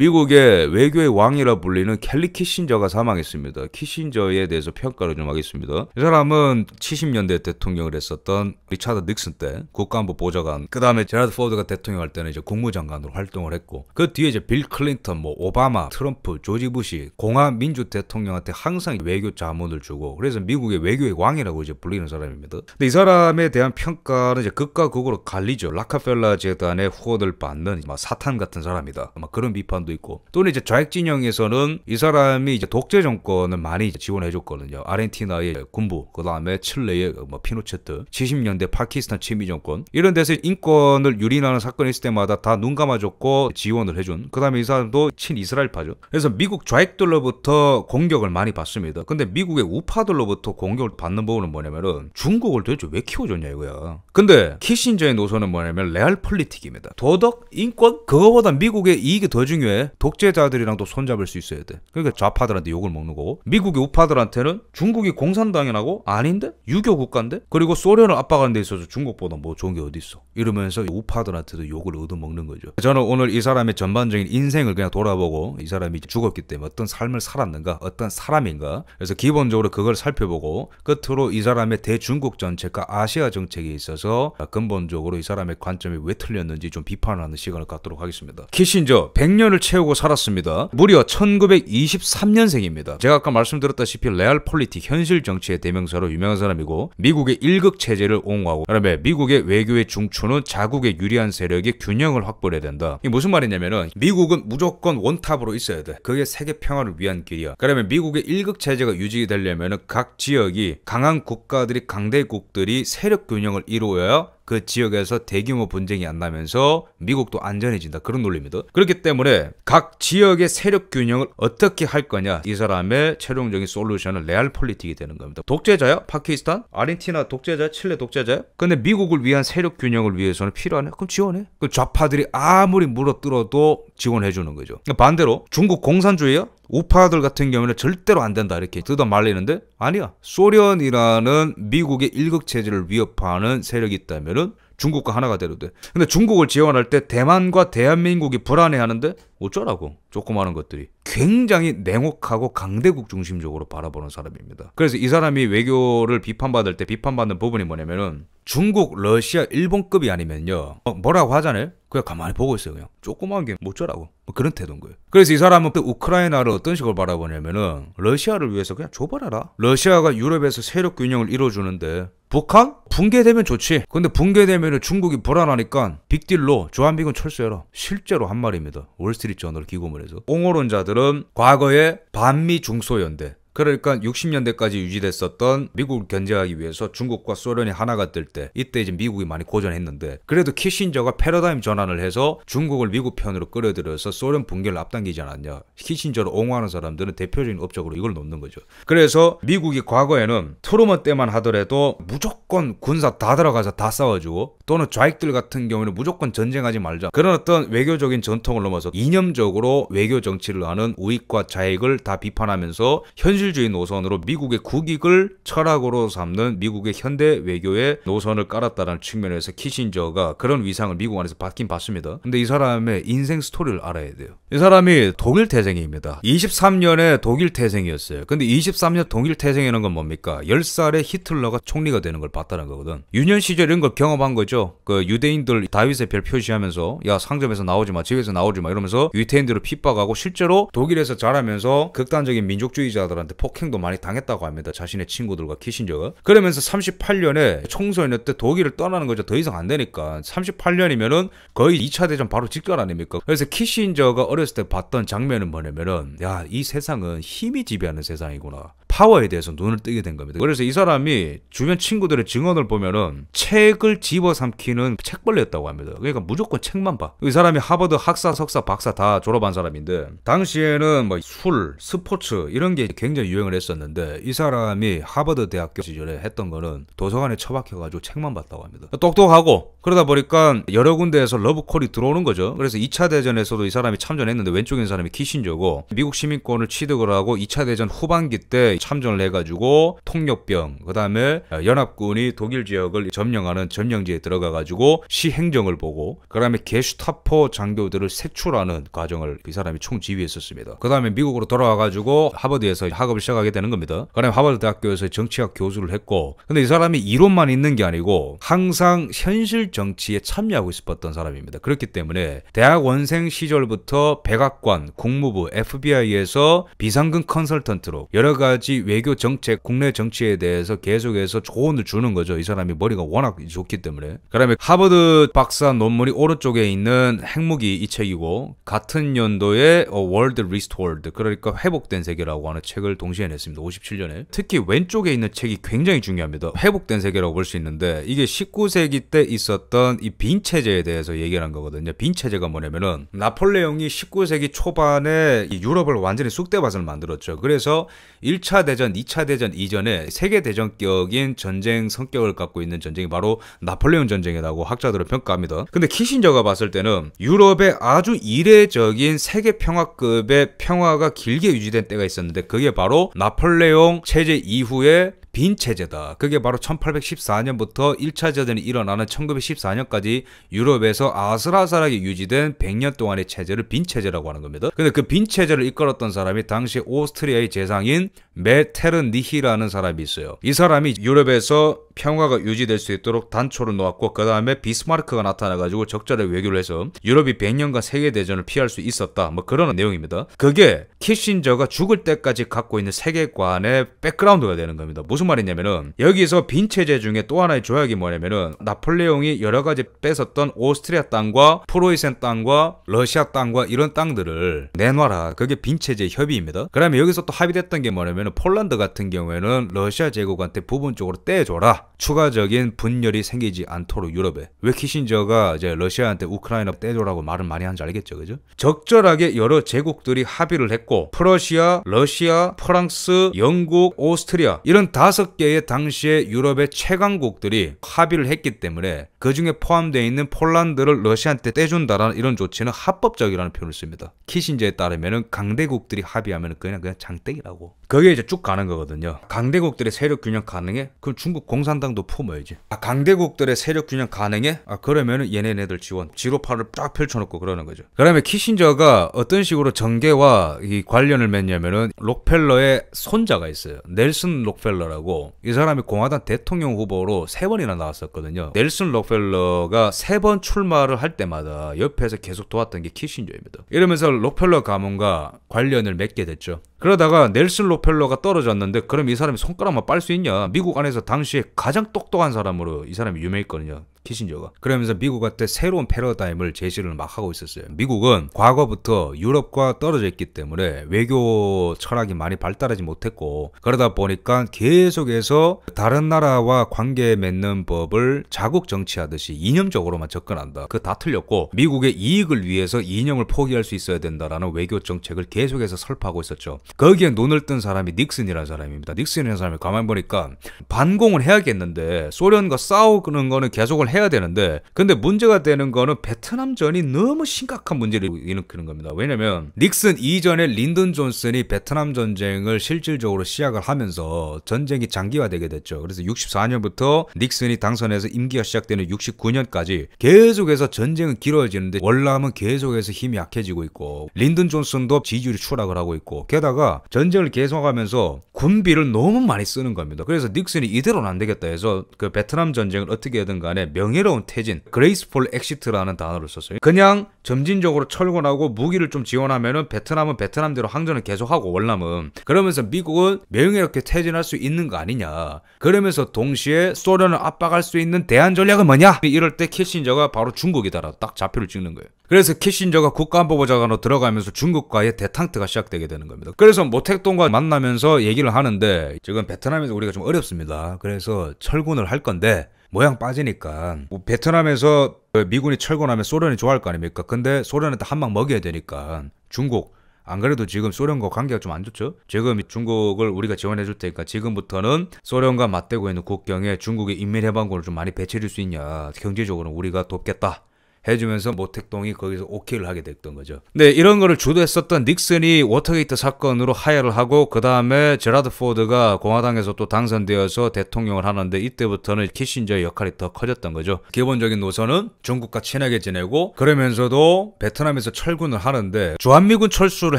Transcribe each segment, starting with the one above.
미국의 외교의 왕이라 불리는 켈리 키신저가 사망했습니다. 키신저에 대해서 평가를 좀 하겠습니다. 이 사람은 70년대 대통령을 했었던 리차드 닉슨 때 국가안보 보좌관, 그 다음에 제라드 포드가 대통령할 때는 이제 국무장관으로 활동을 했고, 그 뒤에 이제 빌 클린턴, 뭐 오바마, 트럼프, 조지 부시, 공화 민주 대통령한테 항상 외교 자문을 주고, 그래서 미국의 외교의 왕이라고 이제 불리는 사람입니다. 근데 이 사람에 대한 평가는 이제 극과 극으로 갈리죠. 라카펠라 재단의 후원을 받는 뭐 사탄 같은 사람이다. 아 그런 비판. 도 경우도 있고 또는 이제 좌익 진영에서는 이 사람이 이제 독재 정권을 많이 지원해 줬거든요. 아르헨티나의 군부, 그다음에 칠레의 뭐 피노체트, 70년대 파키스탄 친미 정권 이런 데서 인권을 유린하는 사건이 있을 때마다 다눈 감아줬고 지원을 해준. 그다음에 이 사람도 친이스라엘파죠. 그래서 미국 좌익들로부터 공격을 많이 받습니다. 근데 미국의 우파들로부터 공격을 받는 부분은 뭐냐면은 중국을 도대체 왜 키워줬냐 이거야. 근데 키신저의 노선은 뭐냐면 레알 폴리틱입니다. 도덕, 인권 그거보다 미국의 이익이 더 중요해. 독재자들이랑도 손잡을 수 있어야 돼. 그러니까 좌파들한테 욕을 먹는 거고 미국의 우파들한테는 중국이 공산당이라고 아닌데 유교 국가인데 그리고 소련을 압박하는 데 있어서 중국보다 뭐 좋은 게 어디 있어? 이러면서 우파들한테도 욕을 얻어먹는 거죠. 저는 오늘 이 사람의 전반적인 인생을 그냥 돌아보고 이 사람이 죽었기 때문에 어떤 삶을 살았는가, 어떤 사람인가. 그래서 기본적으로 그걸 살펴보고 끝으로 이 사람의 대중국 정책과 아시아 정책에 있어서 근본적으로 이 사람의 관점이 왜 틀렸는지 좀 비판하는 시간을 갖도록 하겠습니다. 키신저 100년을 채우고 살았습니다. 무려 1923년생입니다. 제가 아까 말씀드렸다시피 레알 폴리틱 현실 정치의 대명사로 유명한 사람이고 미국의 일극 체제를 옹호하고 그다음에 미국의 외교의 중추는 자국의 유리한 세력의 균형을 확보해야 된다. 이게 무슨 말이냐면은 미국은 무조건 원탑으로 있어야 돼. 그게 세계 평화를 위한 길이야. 그러면 미국의 일극 체제가 유지되려면은 각 지역이 강한 국가들이 강대국들이 세력 균형을 이루어야 그 지역에서 대규모 분쟁이 안 나면서 미국도 안전해진다 그런 논리입니다. 그렇기 때문에 각 지역의 세력 균형을 어떻게 할 거냐 이 사람의 최종적인 솔루션은 레알 폴리틱이 되는 겁니다. 독재자야? 파키스탄? 아르헨티나 독재자? 칠레 독재자야? 근데 미국을 위한 세력 균형을 위해서는 필요하네? 그럼 지원해. 그 좌파들이 아무리 물어뜯어도 지원해 주는 거죠. 그러니까 반대로 중국 공산주의야 우파들 같은 경우는 절대로 안 된다 이렇게 뜯어 말리는데 아니야. 소련이라는 미국의 일극 체제를 위협하는 세력이 있다면은 중국과 하나가 되려 돼. 근데 중국을 지원할 때 대만과 대한민국이 불안해하는데 어쩌라고 조그마한 것들이 굉장히 냉혹하고 강대국 중심적으로 바라보는 사람입니다. 그래서 이 사람이 외교를 비판받을 때 비판받는 부분이 뭐냐면은 중국, 러시아, 일본급이 아니면요. 어, 뭐라고 하잖아요? 그냥 가만히 보고 있어요, 그냥. 조그마한 게못쩌라고뭐 그런 태도인 거예요. 그래서 이 사람은 그 우크라이나를 어떤 식으로 바라보냐면은, 러시아를 위해서 그냥 줘버려라. 러시아가 유럽에서 세력 균형을 이루어주는데, 북한? 붕괴되면 좋지. 근데 붕괴되면 중국이 불안하니까 빅딜로 조한미군 철수해라. 실제로 한 말입니다. 월스트리트 저널 기고문에서. 옹호론자들은 과거에 반미 중소연대, 그러니까 60년대까지 유지됐었던 미국을 견제하기 위해서 중국과 소련이 하나가 될 때 이때 이제 미국이 많이 고전했는데 그래도 키신저가 패러다임 전환을 해서 중국을 미국 편으로 끌어들여서 소련 붕괴를 앞당기지 않았냐. 키신저를 옹호하는 사람들은 대표적인 업적으로 이걸 놓는 거죠. 그래서 미국이 과거에는 트루먼 때만 하더라도 무조건 군사 다 들어가서 다 싸워주고 또는 좌익들 같은 경우에는 무조건 전쟁하지 말자. 그런 어떤 외교적인 전통을 넘어서 이념적으로 외교 정치를 하는 우익과 좌익을 다 비판하면서 현실 실주의 노선으로 미국의 국익을 철학으로 삼는 미국의 현대 외교의 노선을 깔았다는 측면에서 키신저가 그런 위상을 미국 안에서 받긴 받습니다. 근데 이 사람의 인생 스토리를 알아야 돼요. 이 사람이 독일 태생입니다. 23년에 독일 태생이었어요. 근데 23년 독일 태생이라는 건 뭡니까? 10살에 히틀러가 총리가 되는 걸 봤다는 거거든. 유년 시절 이런 걸 경험한 거죠. 그 유대인들 다윗의 별 표시하면서 야 상점에서 나오지 마, 집에서 나오지 마 이러면서 유태인들을 핍박하고 실제로 독일에서 자라면서 극단적인 민족주의자들한테 사들한테 폭행도 많이 당했다고 합니다. 자신의 친구들과 키신저가. 그러면서 38년에 청소년 때 독일을 떠나는 거죠. 더 이상 안 되니까. 38년이면은 거의 2차 대전 바로 직전 아닙니까? 그래서 키신저가 어렸을 때 봤던 장면은 뭐냐면은 야, 이 세상은 힘이 지배하는 세상이구나. 파워에 대해서 눈을 뜨게 된 겁니다. 그래서 이 사람이 주변 친구들의 증언을 보면은 책을 집어삼키는 책벌레였다고 합니다. 그러니까 무조건 책만 봐. 이 사람이 하버드 학사, 석사, 박사 다 졸업한 사람인데 당시에는 뭐 술, 스포츠 이런 게 굉장히 유행을 했었는데 이 사람이 하버드 대학교 시절에 했던 거는 도서관에 처박혀가지고 책만 봤다고 합니다. 똑똑하고 그러다 보니까 여러 군데에서 러브콜이 들어오는 거죠. 그래서 2차 대전에서도 이 사람이 참전했는데 왼쪽인 사람이 키신저고 미국 시민권을 취득을 하고 2차 대전 후반기 때 참전을 해가지고 통역병 그다음에 연합군이 독일 지역을 점령하는 점령지에 들어가가지고 시행정을 보고 그다음에 게슈타포 장교들을 색출하는 과정을 이 사람이 총지휘했었습니다. 그다음에 미국으로 돌아와가지고 하버드에서 학업을 시작하게 되는 겁니다. 그다음에 하버드 대학교에서 정치학 교수를 했고 근데 이 사람이 이론만 있는 게 아니고 항상 현실 정치에 참여하고 싶었던 사람입니다. 그렇기 때문에 대학 원생 시절부터 백악관, 국무부, FBI에서 비상근 컨설턴트로 여러 가지 외교 정책, 국내 정치에 대해서 계속해서 조언을 주는 거죠. 이 사람이 머리가 워낙 좋기 때문에. 그다음에 하버드 박사 논문이 오른쪽에 있는 핵무기 이 책이고 같은 연도에 월드 리스토어드 그러니까 회복된 세계라고 하는 책을 동시에 냈습니다. 57년에. 특히 왼쪽에 있는 책이 굉장히 중요합니다. 회복된 세계라고 볼 수 있는데 이게 19세기 때 있었던 있었던 이빈 체제에 대해서 얘기를 한 거거든요. 빈 체제가 뭐냐면은 나폴레옹이 19세기 초반에 유럽을 완전히 쑥대밭을 만들었죠. 그래서 1차 대전, 2차 대전 이전에 세계 대전격인 전쟁 성격을 갖고 있는 전쟁이 바로 나폴레옹 전쟁이라고 학자들은 평가합니다. 근데 키신저가 봤을 때는 유럽의 아주 이례적인 세계 평화급의 평화가 길게 유지된 때가 있었는데 그게 바로 나폴레옹 체제 이후에 빈 체제다. 그게 바로 1814년부터 1차 대전이 일어나는 1914년까지 유럽에서 아슬아슬하게 유지된 100년 동안의 체제를 빈 체제라고 하는 겁니다. 근데 그 빈 체제를 이끌었던 사람이 당시 오스트리아의 재상인 메테르 니히라는 사람이 있어요. 이 사람이 유럽에서 평화가 유지될 수 있도록 단초를 놓았고 그 다음에 비스마르크가 나타나가지고 적절하 외교를 해서 유럽이 100년간 세계대전을 피할 수 있었다 뭐 그런 내용입니다. 그게 키신저가 죽을 때까지 갖고 있는 세계관의 백그라운드가 되는 겁니다. 무슨 말이냐면은 여기서 빈 체제 중에 또 하나의 조약이 뭐냐면은 나폴레옹이 여러 가지 뺏었던 오스트리아 땅과 프로이센 땅과 러시아 땅과 이런 땅들을 내놔라. 그게 빈 체제 협의입니다. 그러면 여기서 또 합의됐던 게 뭐냐면은 폴란드 같은 경우에는 러시아 제국한테 부분적으로 떼줘라. 추가적인 분열이 생기지 않도록 유럽에 왜 키신저가 이제 러시아한테 우크라이나 떼줘라고 말을 많이 한지 알겠죠 그죠 적절하게 여러 제국들이 합의를 했고 프러시아 러시아 프랑스 영국 오스트리아 이런 다섯 개의 당시의 유럽의 최강국들이 합의를 했기 때문에 그 중에 포함되어 있는 폴란드를 러시아한테 떼준다라는 이런 조치는 합법적이라는 표현을 씁니다. 키신저에 따르면 강대국들이 합의하면 그냥 그냥 장땡이라고. 그게 이제 쭉 가는 거거든요. 강대국들의 세력 균형 가능해? 그럼 중국 공산당도 품어야지. 아, 강대국들의 세력 균형 가능해? 아, 그러면은 얘네네들 지원. 지로파를 쫙 펼쳐놓고 그러는 거죠. 그다음에 키신저가 어떤 식으로 전개와 이 관련을 맺냐면은 록펠러의 손자가 있어요. 넬슨 록펠러라고 이 사람이 공화당 대통령 후보로 세 번이나 나왔었거든요. 넬슨 록 록펠러가 세 번 출마를 할 때마다 옆에서 계속 도왔던 게 키신저입니다. 이러면서 록펠러 가문과 관련을 맺게 됐죠. 그러다가 넬슨 록펠러가 떨어졌는데 그럼 이 사람이 손가락만 빨 수 있냐? 미국 안에서 당시에 가장 똑똑한 사람으로 이 사람이 유명했거든요. 키신저가. 그러면서 미국한테 새로운 패러다임을 제시를 막 하고 있었어요. 미국은 과거부터 유럽과 떨어져 있기 때문에 외교 철학이 많이 발달하지 못했고 그러다 보니까 계속해서 다른 나라와 관계 맺는 법을 자국 정치하듯이 이념적으로만 접근한다. 그 다 틀렸고 미국의 이익을 위해서 이념을 포기할 수 있어야 된다라는 외교 정책을 계속해서 설파하고 있었죠. 거기에 눈을 뜬 사람이 닉슨이라는 사람입니다. 닉슨이라는 사람이 가만 보니까 반공을 해야겠는데 소련과 싸우는 거는 계속을 해야 되는데 근데 문제가 되는 거는 베트남전이 너무 심각한 문제를 일으키는 겁니다. 왜냐면 닉슨 이전에 린든 존슨이 베트남 전쟁을 실질적으로 시작을 하면서 전쟁이 장기화되게 됐죠. 그래서 64년부터 닉슨이 당선해서 임기가 시작되는 69년까지 계속해서 전쟁은 길어지는데 월남은 계속해서 힘이 약해지고 있고 린든 존슨도 지지율이 추락을 하고 있고 게다가 전쟁을 계속하면서 군비를 너무 많이 쓰는 겁니다. 그래서 닉슨이 이대로는 안 되겠다 해서 그 베트남 전쟁을 어떻게 하든 간에 명예로운 퇴진, 그레이스폴 엑시트라는 단어를 썼어요. 그냥 점진적으로 철군하고 무기를 좀 지원하면은 베트남은 베트남대로 항전을 계속하고 월남은 그러면서 미국은 명예롭게 퇴진할 수 있는 거 아니냐. 그러면서 동시에 소련을 압박할 수 있는 대안 전략은 뭐냐? 이럴 때 키신저가 바로 중국이다라 딱 좌표를 찍는 거예요. 그래서 키신저가 국가안보보좌관으로 들어가면서 중국과의 대탕트가 시작되게 되는 겁니다. 그래서 모택동과 만나면서 얘기를 하는데 지금 베트남에서 우리가 좀 어렵습니다. 그래서 철군을 할 건데 모양 빠지니까 뭐 베트남에서 그 미군이 철거하면 소련이 좋아할 거 아닙니까? 근데 소련한테 한방 먹여야 되니까 중국 안 그래도 지금 소련과 관계가 좀 안 좋죠? 지금 중국을 우리가 지원해 줄 테니까 지금부터는 소련과 맞대고 있는 국경에 중국의 인민해방군을 좀 많이 배치해줄 수 있냐. 경제적으로는 우리가 돕겠다. 해주면서 모택동이 거기서 오케이를 하게 됐던 거죠. 근데 네, 이런 거를 주도했었던 닉슨이 워터게이트 사건으로 하야를 하고 그 다음에 제라드 포드가 공화당에서 또 당선되어서 대통령을 하는데 이때부터는 키신저의 역할이 더 커졌던 거죠. 기본적인 노선은 중국과 친하게 지내고 그러면서도 베트남에서 철군을 하는데 주한미군 철수를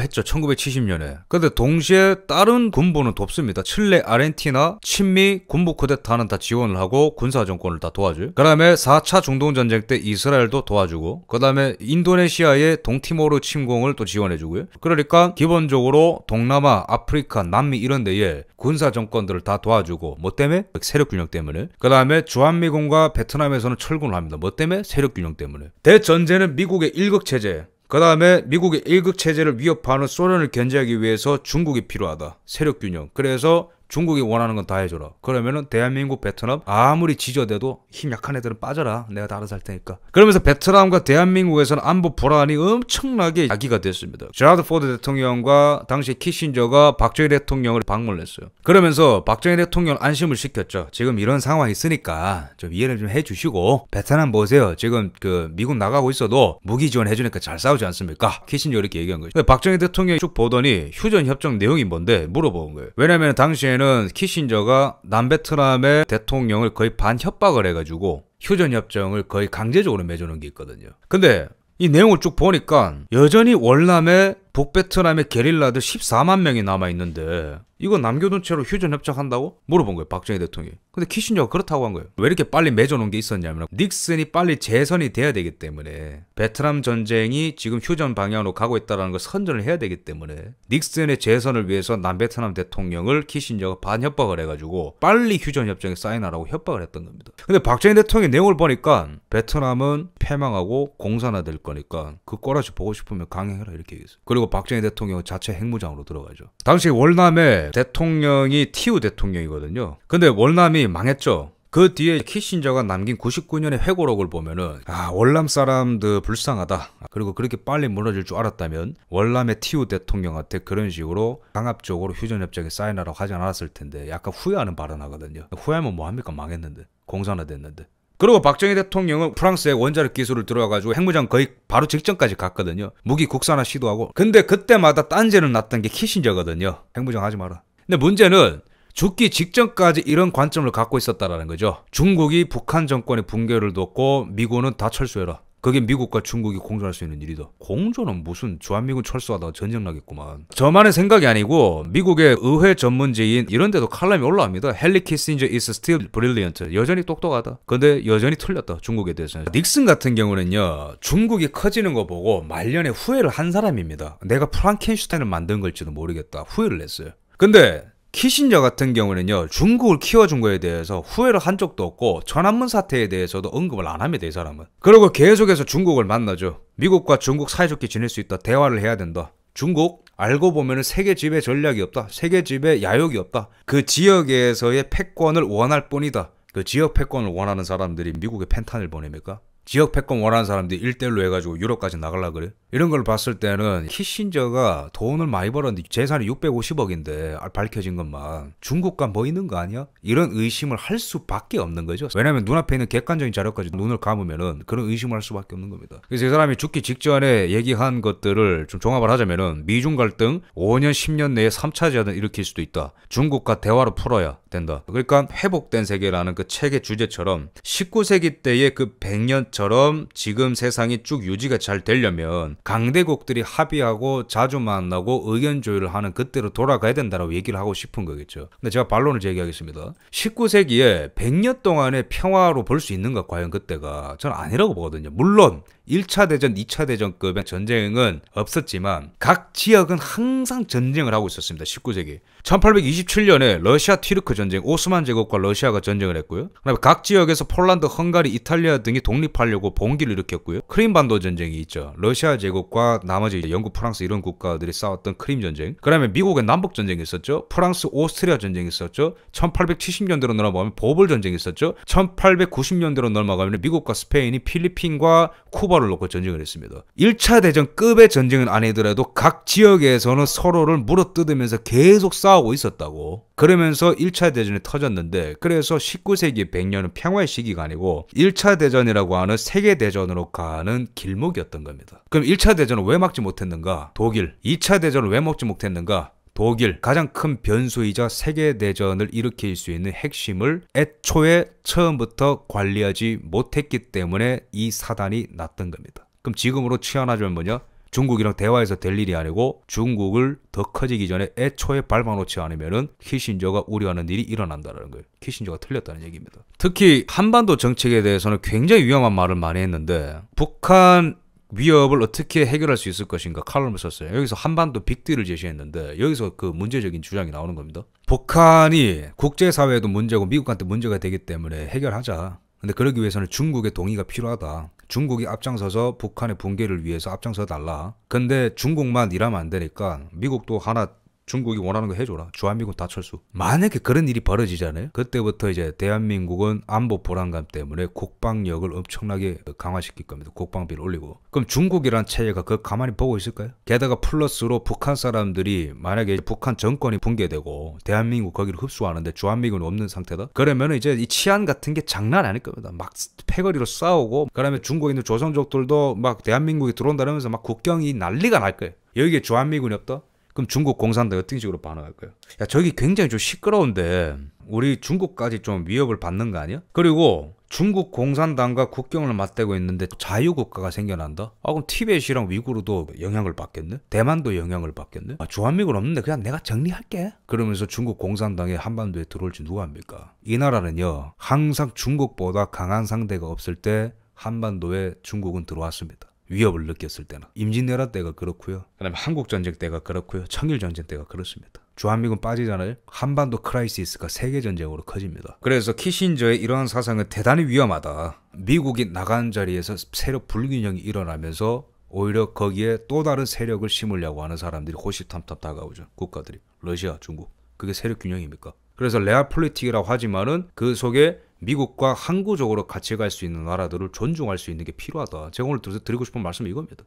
했죠. 1970년에. 근데 동시에 다른 군부는 돕습니다. 칠레, 아르헨티나, 친미 군부 쿠데타는 다 지원을 하고 군사 정권을 다 도와줘요. 그 다음에 4차 중동 전쟁 때 이스라엘도 도와주고 그다음에 인도네시아의 동티모르 침공을 또 지원해 주고요. 그러니까 기본적으로 동남아, 아프리카, 남미 이런 데에 군사 정권들을 다 도와주고 뭐 때문에 세력 균형 때문에 그다음에 주한미군과 베트남에서는 철군을 합니다. 뭐 때문에 세력 균형 때문에 대전제는 미국의 일극 체제 그 다음에 미국의 일극 체제를 위협하는 소련을 견제하기 위해서 중국이 필요하다. 세력 균형. 그래서 중국이 원하는 건 다 해줘라. 그러면은 대한민국, 베트남 아무리 지저대도 힘 약한 애들은 빠져라. 내가 다 알아서 할 테니까. 그러면서 베트남과 대한민국에서는 안보 불안이 엄청나게 야기가 됐습니다. 제라드 포드 대통령과 당시 키신저가 박정희 대통령을 방문했어요. 그러면서 박정희 대통령 안심을 시켰죠. 지금 이런 상황이 있으니까 좀 이해를 좀 해주시고 베트남 보세요. 지금 그 미국 나가고 있어도 무기 지원 해주니까 잘 싸우지 않습니까? 키신저 이렇게 얘기한 거죠. 박정희 대통령이 쭉 보더니 휴전 협정 내용이 뭔데 물어본 거예요. 왜냐면 당시에는 보면은 키신저가 남베트남의 대통령을 거의 반협박을 해가지고 휴전협정을 거의 강제적으로 맺어놓은 게 있거든요. 근데 이 내용을 쭉 보니까 여전히 월남에 북베트남의 게릴라들 14만 명이 남아있는데 이거 남겨둔 채로 휴전 협정한다고 물어본 거예요. 박정희 대통령이. 근데 키신저가 그렇다고 한 거예요. 왜 이렇게 빨리 맺어놓은 게 있었냐면 닉슨이 빨리 재선이 돼야 되기 때문에 베트남 전쟁이 지금 휴전 방향으로 가고 있다는 걸 선전을 해야 되기 때문에 닉슨의 재선을 위해서 남베트남 대통령을 키신저가 반협박을 해가지고 빨리 휴전 협정에 사인하라고 협박을 했던 겁니다. 근데 박정희 대통령의 내용을 보니까 베트남은 패망하고 공산화될 거니까 그 꼬라지 보고 싶으면 강행해라 이렇게 얘기했어요. 그리고 박정희 대통령 은 자체 핵무장으로 들어가죠. 당시 월남에 대통령이 티우 대통령이거든요. 근데 월남이 망했죠. 그 뒤에 키신저가 남긴 99년의 회고록을 보면은 아 월남 사람들 불쌍하다 그리고 그렇게 빨리 무너질 줄 알았다면 월남의 티우 대통령한테 그런 식으로 강압적으로 휴전협정에 사인하라고 하지 않았을 텐데 약간 후회하는 발언하거든요 후회하면 뭐합니까 망했는데 공산화됐는데 그리고 박정희 대통령은 프랑스에 원자력 기술을 들어와가지고 핵무장 거의 바로 직전까지 갔거든요. 무기 국산화 시도하고. 근데 그때마다 딴지를 났던 게 키신저거든요. 핵무장 하지 마라. 근데 문제는 죽기 직전까지 이런 관점을 갖고 있었다라는 거죠. 중국이 북한 정권의 붕괴를 돕고 미군은 다 철수해라. 그게 미국과 중국이 공존할 수 있는 일이다. 공존은 무슨 주한미군 철수하다가 전쟁 나겠구만. 저만의 생각이 아니고 미국의 의회 전문지인 이런 데도 칼럼이 올라옵니다. 헨리 키싱저 is still brilliant. 여전히 똑똑하다. 근데 여전히 틀렸다. 중국에 대해서는. 닉슨 같은 경우는요. 중국이 커지는 거 보고 말년에 후회를 한 사람입니다. 내가 프랑켄슈타인을 만든 걸지도 모르겠다. 후회를 했어요. 근데 키신저 같은 경우는요 중국을 키워준 거에 대해서 후회를 한 적도 없고 천안문 사태에 대해서도 언급을 안 합니다 이 사람은 그리고 계속해서 중국을 만나죠 미국과 중국 사이좋게 지낼 수 있다 대화를 해야 된다 중국 알고 보면은 세계 지배 전략이 없다 세계 지배 야욕이 없다 그 지역에서의 패권을 원할 뿐이다 그 지역 패권을 원하는 사람들이 미국에 펜탄을 보냅니까? 지역 패권 원하는 사람들이 일대일로 해가지고 유럽까지 나갈라 그래? 이런 걸 봤을 때는 키신저가 돈을 많이 벌었는데 재산이 650억인데 밝혀진 것만 중국과 뭐 있는 거 아니야? 이런 의심을 할 수밖에 없는 거죠. 왜냐면 하 눈앞에 있는 객관적인 자료까지 눈을 감으면은 그런 의심을 할 수밖에 없는 겁니다. 그래서 이 사람이 죽기 직전에 얘기한 것들을 좀 종합을 하자면은 미중 갈등 5년 10년 내에 3차 재단을 일으킬 수도 있다. 중국과 대화로 풀어야 된다. 그러니까 회복된 세계라는 그 책의 주제처럼 19세기 때의 그 100년처럼 지금 세상이 쭉 유지가 잘 되려면 강대국들이 합의하고 자주 만나고 의견 조율을 하는 그때로 돌아가야 된다고 얘기를 하고 싶은 거겠죠. 근데 제가 반론을 제기하겠습니다. 19세기에 100년 동안의 평화로 볼 수 있는가 과연 그때가 저는 아니라고 보거든요. 물론 1차 대전, 2차 대전급의 전쟁은 없었지만 각 지역은 항상 전쟁을 하고 있었습니다. 19세기. 1827년에 러시아 티르크 전쟁, 오스만 제국과 러시아가 전쟁을 했고요. 그다음에 각 지역에서 폴란드, 헝가리, 이탈리아 등이 독립하려고 봉기를 일으켰고요. 크림 반도 전쟁이 있죠. 러시아 제국과 나머지 영국, 프랑스 이런 국가들이 싸웠던 크림 전쟁. 그다음에 미국의 남북 전쟁이 있었죠. 프랑스, 오스트리아 전쟁이 있었죠. 1870년대로 넘어가면 보블 전쟁이 있었죠. 1890년대로 넘어가면 미국과 스페인이 필리핀과 쿠바 쿠바를 놓고 전쟁을 했습니다. 1차 대전급의 전쟁은 아니더라도 각 지역에서는 서로를 물어뜯으면서 계속 싸우고 있었다고. 그러면서 1차 대전이 터졌는데 그래서 19세기 100년은 평화의 시기가 아니고 1차 대전이라고 하는 세계 대전으로 가는 길목이었던 겁니다. 그럼 1차 대전을 왜 막지 못했는가? 독일. 2차 대전을 왜 막지 못했는가? 독일 가장 큰 변수이자 세계대전을 일으킬 수 있는 핵심을 애초에 처음부터 관리하지 못했기 때문에 이 사단이 났던 겁니다. 그럼 지금으로 치환하자면 뭐냐? 중국이랑 대화해서 될 일이 아니고 중국을 더 커지기 전에 애초에 밟아놓지 않으면은 키신저가 우려하는 일이 일어난다는 거예요. 키신저가 틀렸다는 얘기입니다. 특히 한반도 정책에 대해서는 굉장히 위험한 말을 많이 했는데 북한 위협을 어떻게 해결할 수 있을 것인가 칼럼을 썼어요. 여기서 한반도 빅딜을 제시했는데 여기서 그 문제적인 주장이 나오는 겁니다. 북한이 국제사회에도 문제고 미국한테 문제가 되기 때문에 해결하자. 근데 그러기 위해서는 중국의 동의가 필요하다. 중국이 앞장서서 북한의 붕괴를 위해서 앞장서 달라. 근데 중국만 일하면 안 되니까 미국도 하나 중국이 원하는 거 해줘라. 주한미군 다 철수. 만약에 그런 일이 벌어지잖아요. 그때부터 이제 대한민국은 안보 불안감 때문에 국방력을 엄청나게 강화시킬 겁니다. 국방비를 올리고. 그럼 중국이란 체제가 그 가만히 보고 있을까요? 게다가 플러스로 북한 사람들이 만약에 북한 정권이 붕괴되고 대한민국 거기를 흡수하는데 주한미군 없는 상태다. 그러면 이제 이 치안 같은 게 장난 아닐 겁니다. 막 패거리로 싸우고 그다음에 중국에 있는 조선족들도 막대한민국이 들어온다면서 막 국경이 난리가 날 거예요. 여기에 주한미군이 없다? 그럼 중국 공산당이 어떤 식으로 반응할까요? 야, 저기 굉장히 좀 시끄러운데 우리 중국까지 좀 위협을 받는 거 아니야? 그리고 중국 공산당과 국경을 맞대고 있는데 자유국가가 생겨난다? 아 그럼 티벳이랑 위구르도 영향을 받겠네? 대만도 영향을 받겠네? 아, 주한미군 없는데 그냥 내가 정리할게 그러면서 중국 공산당이 한반도에 들어올지 누가 압니까? 이 나라는요 항상 중국보다 강한 상대가 없을 때 한반도에 중국은 들어왔습니다 위협을 느꼈을 때나 임진왜란 때가 그렇고요. 그다음에 한국 전쟁 때가 그렇고요. 청일 전쟁 때가 그렇습니다. 주한미군 빠지잖아요. 한반도 크라이시스가 세계 전쟁으로 커집니다. 그래서 키신저의 이러한 사상은 대단히 위험하다. 미국이 나간 자리에서 세력 불균형이 일어나면서 오히려 거기에 또 다른 세력을 심으려고 하는 사람들이 호시탐탐 다가오죠. 국가들이 러시아, 중국 그게 세력 균형입니까? 그래서 레아폴리틱이라고 하지만은 그 속에 미국과 항구적으로 같이 갈 수 있는 나라들을 존중할 수 있는 게 필요하다. 제가 오늘 드리고 싶은 말씀이 이겁니다.